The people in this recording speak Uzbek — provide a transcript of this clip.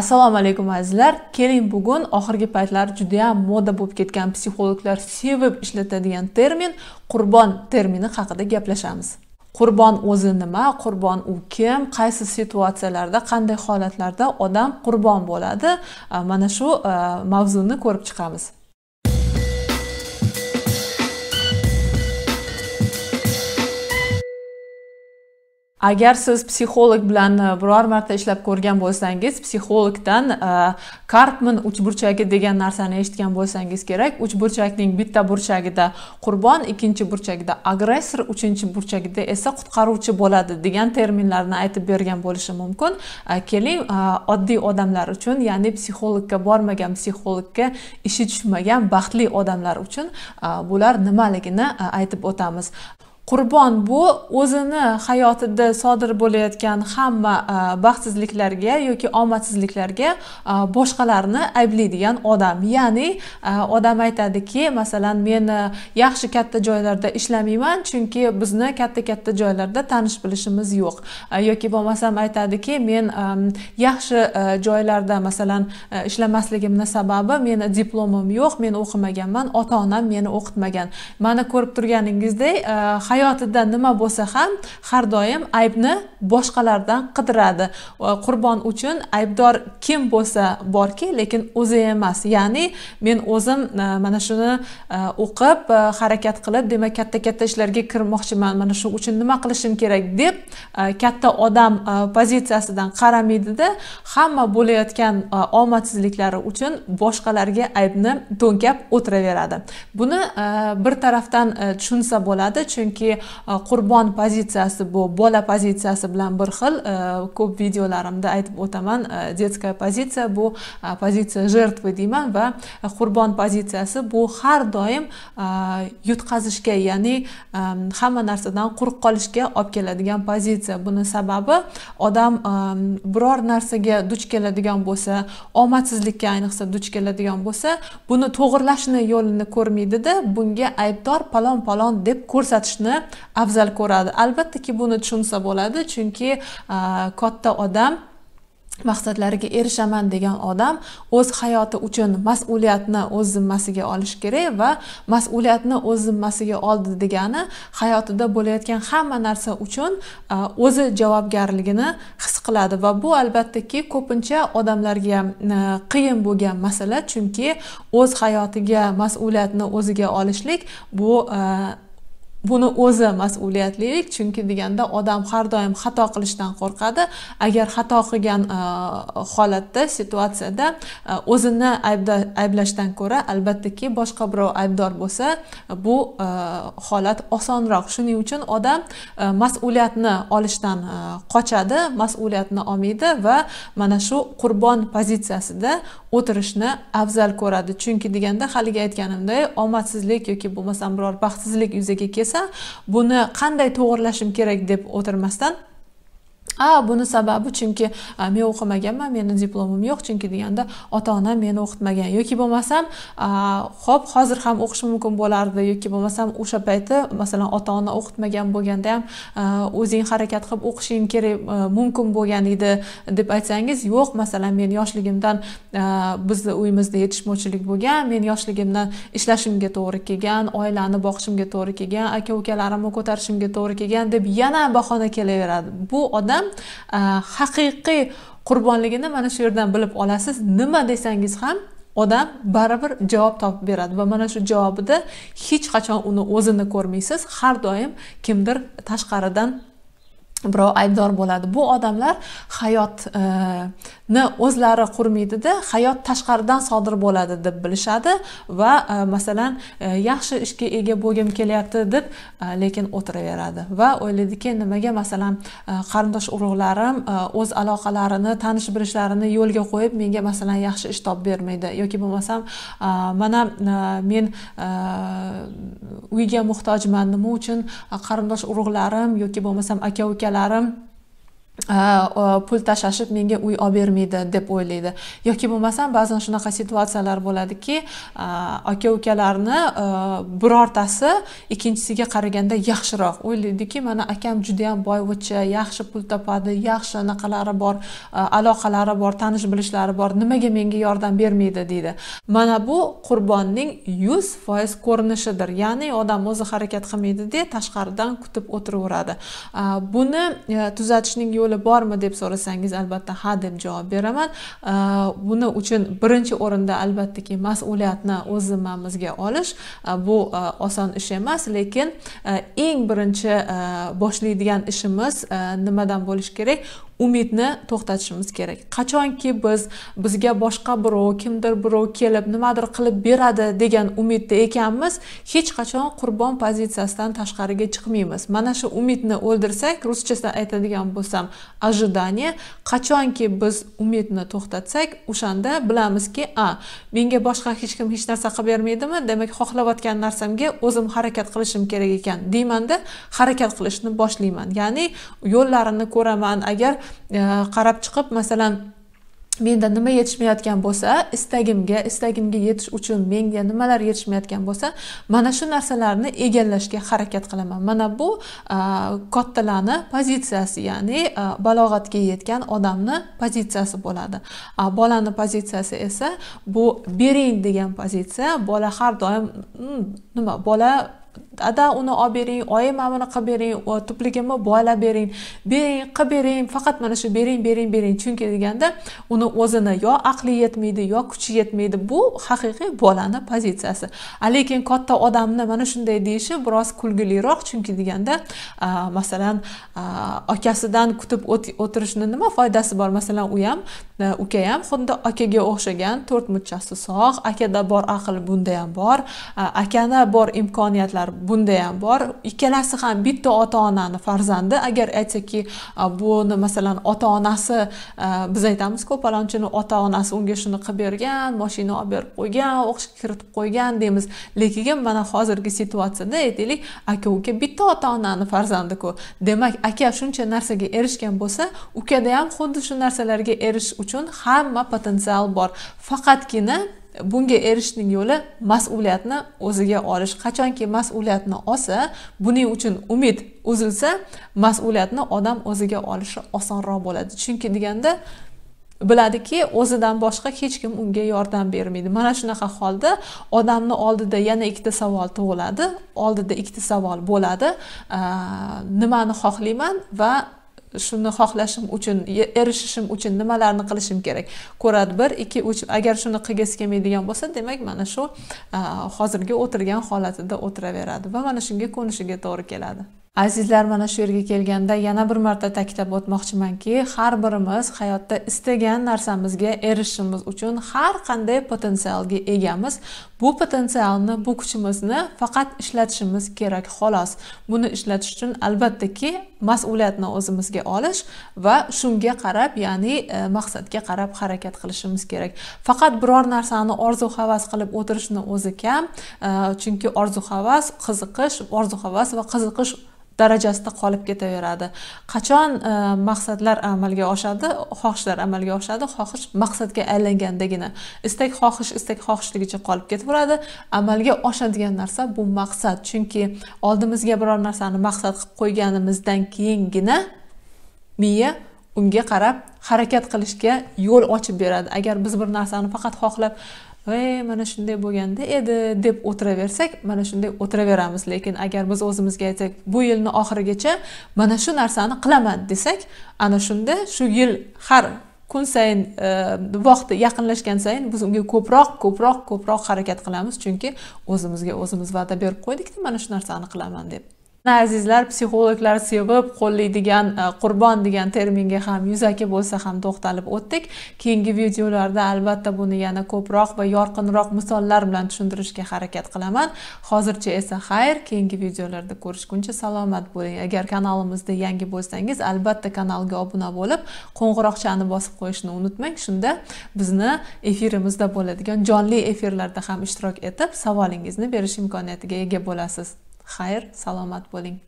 assalomu alaykum azizlar keling bugun oxirgi paytlar judayam moda bo'lib ketgan psixologlar sevib ishlatadigan termin qurbon termini haqida gaplashamiz qurbon o'zi nima qurbon u kim qaysi situatsiyalarda qanday holatlarda odam qurbon bo'ladi mana shu e, mavzuni ko'rib chiqamiz agar siz psixolog bilan e, biror marta ishlab ko'rgan bo'lsangiz psixologdan e, karpman uchburchagi degan narsani eshitgan bo'lsangiz kerak uchburchakning bitta burchagida qurbon ikkinchi burchagida agressor uchinchi burchagida esa qutqaruvchi bo'ladi degan terminlarni aytib bergan bo'lishi mumkin e, keling oddiy odamlar uchun ya'ni psixologga bormagan psixologga ishi tushmagan baxtli odamlar uchun bular nimaligini aytib o'tamiz qurbon bu o'zini hayotida sodir bo'layotgan hamma e, baxtsizliklarga yoki omadsizliklarga e, boshqalarni ayblaydigan odam ya'ni e, odam aytadiki masalan meni yaxshi katta joylarda ishlamayman chunki bizni katta katta joylarda tanish bilishimiz yo'q yoki bo'lmasam aytadiki men yaxshi joylarda masalan ishlamasligimni sababi meni diplomim yo'q men o'qimaganman ota onam meni o'qitmagan mana ko'rib turganingizdek hayotida nima bo'lsa ham har doim aybni boshqalardan qidiradi qurbon uchun aybdor kim bo'lsa borki lekin o'zi emas ya'ni men o'zim e, mana shuni e, o'qib e, harakat qilib demak katta katta ishlarga kirmoqchiman mana shu uchun nima qilishim kerak deb katta odam pozitsiyasidan qaramaydida hamma bo'layotgan omadsizliklari uchun boshqalarga aybni to'nkab o'tiraveradi buni bir tarafdan tushunsa bo'ladi chunki yoki e, qurbon pozitsiyasi bu bola pozitsiyasi bilan bir xil e, ko'p videolarimda aytib o'taman детская e, pozitsiya bu pozitsiya жертвы deyman va qurbon pozitsiyasi bu har doim yutqazishga ya'ni hamma narsadan quruq qolishga olib keladigan pozitsiya buni sababi odam biror narsaga duch keladigan bo'lsa omadsizlikka ayniqsa duch keladigan bo'lsa buni to'g'irlashni yo'lini ko'rmaydida bunga aybdor palon palon deb ko'rsatishni afzal ko'radi albattaki buni tushunsa bo'ladi chunki katta odam maqsadlariga erishaman degan odam o'z hayoti uchun mas'uliyatni o'z zimmasiga olishi kerak va mas'uliyatni o'z zimmasiga oldi degani hayotida bo'layotgan hamma narsa uchun o'zi javobgarligini his qiladi va bu albattaki ko'pincha odamlarga qiyin bo'lgan masala chunki o'z hayotiga mas'uliyatni o'ziga olishlik bu buni o'zi mas'uliyatlilik chunki deganda odam har doim xato qilishdan qo'rqadi agar xato qilgan e, holatda situatsiyada e, o'zini ayblashdan ko'ra albattaki boshqa birov aybdor bo'lsa bu e, holat osonroq shuning uchun odam mas'uliyatni olishdan qochadi mas'uliyatni olmaydi va mana shu qurbon pozitsiyasida o'tirishni afzal ko'radi chunki deganda haligi aytganimdek omadsizlik yoki bo'lmasam biror baxtsizlik yuzaga kelsa bo'lsa buni qanday to'g'irlashim kerak deb o'tirmasdan a buni sababi chunki men o'qimaganman meni diplomim yo'q chunki deganda ota onam meni o'qitmagan yoki bo'lmasam hop hozir ham o'qish mumkin bo'lardi yoki bo'lmasam o'sha payti masalan ota ona o'qitmagan bo'lganda ham o'zing harakat qilib o'qishing kerak mumkin bo'lgan edi deb aytsangiz yo'q masalan men yoshligimdan bizni uyimizda yetishmovchilik bo'lgan men yoshligimdan ishlashimga to'g'ri kelgan oilani boqishimga to'g'ri kelgan aka ukalarimni ko'tarishimga to'g'ri kelgan deb yana bahona kelaveradi bu odam Э, haqiqiy qurbonligini mana shu yerdan bilib olasiz nima desangiz ham odam baribir javob topib beradi va mana shu javobida hech qachon uni o'zini ko'rmaysiz har doim kimdir tashqaridan birov aybdor bo'ladi bu odamlar hayotni e, o'zlari qurmaydida hayot tashqaridan sodir bo'ladi deb bilishadi va e, masalan e, yaxshi ishga ega bo'lgim kelyapti deb lekin o'tiraveradi va o'ylaydiki nimaga masalan qarindosh urug'larim o'z aloqalarini tanish bilishlarini yo'lga qo'yib menga masalan yaxshi ish topib bermaydi yoki bo'lmasam mana men uyga muhtojman nima uchun qarindosh urug'larim yoki bo'lmasam aka ukalarim Э, pul tashlashib menga uy olib bermaydi deb o'ylaydi yoki bo'lmasam ba'zan shunaqa situatsiyalar bo'ladiki aka ukalarni e, birortasi ikkinchisiga qaraganda yaxshiroq o'ylaydiki mana akam judayam boyvuchi yaxshi pul topadi yaxshi anaqalari bor e, aloqalari bor tanish bilishlari bor nimaga menga yordam bermaydi deydi mana bu qurbonning yuz foiz ko'rinishidir ya'ni odam o'zi harakat qilmaydida tashqaridan kutib o'tiraveradi buni e, tuzatishning yo'li yo'li bormi deb so'rasangiz albatta ha deb javob beraman buni uchun birinchi o'rinda albattaki mas'uliyatni o'z zimmamizga olish bu oson ish emas lekin eng birinchi boshlaydigan ishimiz nimadan bo'lishi kerak umidni to'xtatishimiz kerak qachonki biz bizga boshqa birov kimdir birov kelib nimadir qilib beradi degan umidda ekanmiz hech qachon qurbon pozitsiyasidan tashqariga chiqmaymiz mana shu umidni o'ldirsak ruschasida aytadigan bo'lsam ожидание qachonki biz umidni to'xtatsak o'shanda bilamizki a menga boshqa hech kim hech narsa qilib bermaydimi demak xohlayotgan narsamga o'zim harakat qilishim kerak ekan deymanda harakat qilishni boshlayman ya'ni yo'llarini ko'raman agar E, qarab chiqib masalan menda nima yetishmayotgan bo'lsa istagimga istagimga yetish uchun menga nimalar yetishmayotgan bo'lsa mana shu narsalarni egallashga harakat qilaman mana bu e, kattalarni pozitsiyasi ya'ni e, balog'atga yetgan odamni pozitsiyasi bo'ladi bolani pozitsiyasi esa bu bering degan pozitsiya bola har doim hmm, nima bola ada uni olib bering oyi mana buni qilib bering tupligimni boylab bering bering qilib bering faqat mana shu bering bering bering chunki deganda uni o'zini yo aqli yetmaydi yo kuchi yetmaydi bu haqiqiy bolani pozitsiyasi lekin katta odamni mana shunday deyishi biroz kulgiliroq chunki deganda masalan akasidan kutib o'tirishni nima foydasi bor masalan u ham e, uka ham xuddi akaga o'xshagan to'rt muchchasi sog' akada bor aql bunda ham bor akani bor imkoniyatlar bunda ham bor ikkalasi ham bitta ota onani farzandi agar aytsaki buni masalan ota onasi biz aytamizku palonchini ota onasi unga shuni qilib bergan moshina olib berib qo'ygan o'qishga kiritib qo'ygan deymiz lekin mana hozirgi situatsiyada aytaylik aka uka bitta ota onani farzandiku demak aka shuncha narsaga erishgan bo'lsa ukada ham xuddi shu narsalarga erishish uchun hamma potensial bor faqatgina bunga erishishning yo'li mas'uliyatni o'ziga olish qachonki mas'uliyatni olsa buning uchun umid uzilsa mas'uliyatni odam o'ziga olishi osonroq bo'ladi chunki deganda biladiki o'zidan boshqa hech kim unga yordam bermaydi mana shunaqa holda odamni oldida yana ikkita savol tug'iladi oldida ikkita savol bo'ladi nimani xohlayman va shuni xohlashim uchun erishishim uchun nimalarni qilishim kerak ko'radi bir ikki uch agar shuni qilgisi kelmaydigan bo'lsa demak mana shu hozirgi o'tirgan holatida o'tiraveradi va mana shunga ko'nishiga to'g'ri keladi azizlar mana shu yerga kelganda yana bir marta ta'kidlab o'tmoqchimanki har birimiz hayotda istagan narsamizga erishishimiz uchun har qanday potensialga egamiz bu potensialni bu kuchimizni faqat ishlatishimiz kerak xolos buni ishlatish uchun albattaki mas'uliyatni o'zimizga olish va shunga qarab ya'ni e, maqsadga qarab harakat qilishimiz kerak faqat biror narsani orzu havas qilib o'tirishni o'zi kam e, chunki e, orzu havas qiziqish orzu havas va qiziqish darajasida qolib ketaveradi qachon e, maqsadlar amalga oshadi xohishlar amalga oshadi xohish maqsadga aylangandagina istak xohish istak xohishligicha qolib ketaveradi amalga oshadigan narsa bu maqsad chunki oldimizga biror narsani maqsad qilib qo'yganimizdan keyingina miya unga qarab harakat qilishga yo'l ochib beradi agar biz bir narsani faqat xohlab voy mana shunday bo'lganda edi deb o'tiraversak mana shunday o'tiraveramiz lekin agar biz o'zimizga aytsak bu yilni oxirigacha mana shu narsani qilaman desak ana shunda shu yil har kun sayin e, vaqti yaqinlashgan sayin biz unga ko'proq ko'proq ko'proq harakat qilamiz chunki o'zimizga o'zimiz va'da berib qo'ydikda mana shu narsani qilaman deb azizlar psixologlar sevib qo'llaydigan e, qurbon degan terminga ham yuzaki bo'lsa ham to'xtalib o'tdik keyingi videolarda albatta buni yana ko'proq va yorqinroq misollar bilan tushuntirishga harakat qilaman hozircha esa xayr keyingi videolarda ko'rishguncha salomat bo'ling agar kanalimizda yangi bo'lsangiz albatta kanalga obuna bo'lib qo'ng'iroqchani bosib qo'yishni unutmang shunda bizni efirimizda bo'ladigan jonli efirlarda ham ishtirok etib savolingizni berish imkoniyatiga ega bo'lasiz xayr salomat bo'ling